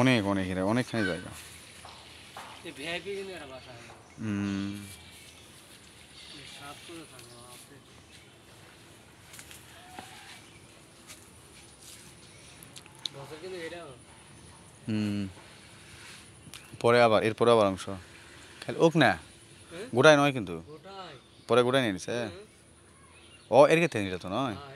অনেক অনেক হিরা অনেকখানি জায়গা পরে আবার এরপরে আবার অংশ খেলে ওক না হ্যাঁ? গোটায় নয় কিন্তু পরে গোটায় নিয়ে নিছে ও এর কে নিয়ে যেত নয় হ্যাঁ,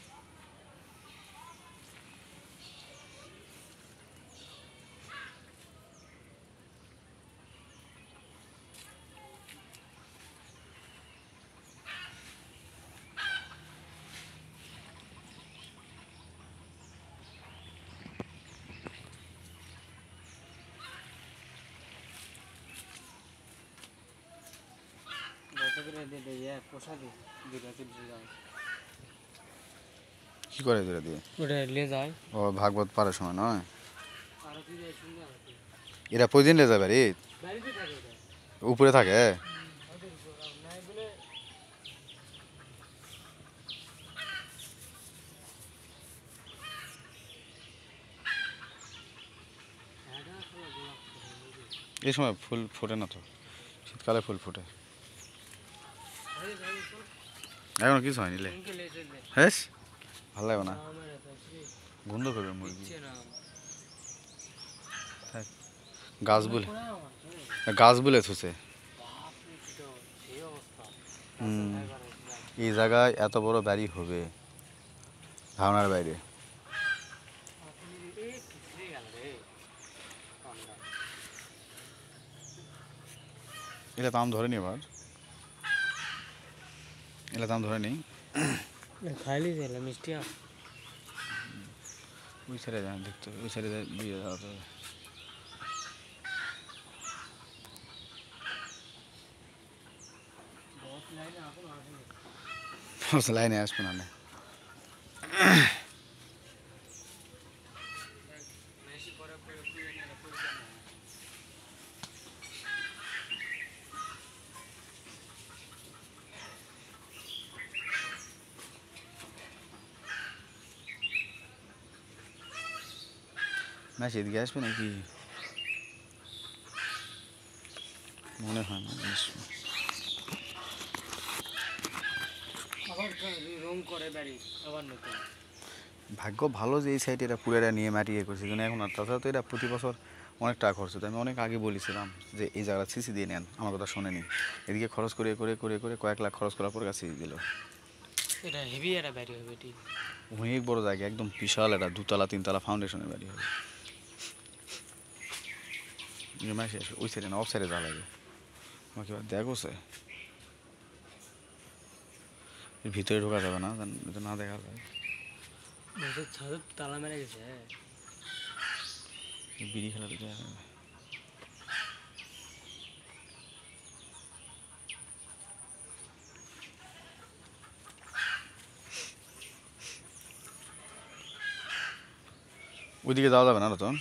কি করে দুটা দিয়ে ওটা লে যায় ও ভাগবত পারার সময় নয় এরা প্রতিদিন লে যায় বাড়ি উপরে থাকে হ্যাঁ, এই সময় ফুল ফোটে না তো শীতকালে ফুল ফুটে এখনো কিছু হয়নি লে হ্যাঁ ভালো লাগবে না গন্ধ করবে মুরগি গাছ বলে গাছ বলে থুসে এই জায়গায় এত বড় বাড়ি হবে ধারণার বাইরে এটা পাম নি এবার ¿eh? el bien? No, no, no. ¿Qué pasa? ¿Qué pasa? ¿Qué pasa? ¿Qué pasa? ¿Qué pasa? ¿Qué pasa? ¿Qué pasa? ¿Qué pasa? ¿Qué pasa? ¿Qué না সেদিকে আসবে নাকি মনে হয় না ভাগ্য ভালো যে এই সাইডে এটা পুরোটা নিয়ে মারিয়ে করছে কিন্তু এখন আর তাছাড়া তো এটা প্রতি বছর অনেক টাকা খরচ হতো আমি অনেক আগে বলেছিলাম যে এই জায়গা সিসি দিয়ে নেন আমার কথা শোনেনি এদিকে খরচ করে করে করে করে কয়েক লাখ খরচ করার পর কাছে দিল এটা হেভি একটা বাড়ি হবে অনেক বড় জায়গা একদম বিশাল একটা দুতলা তিনতলা ফাউন্ডেশনের বাড়ি হবে মানে ওই সাইডে না অফ সাইডে যা লাগে আমাকে দেখোছে ভিতরে ঢোকা যাবে না না দেখা যায় তালা মেরে গেছে বিড়ি খেলা তো দেখা যাবে ওইদিকে যাওয়া যাবে না রতন না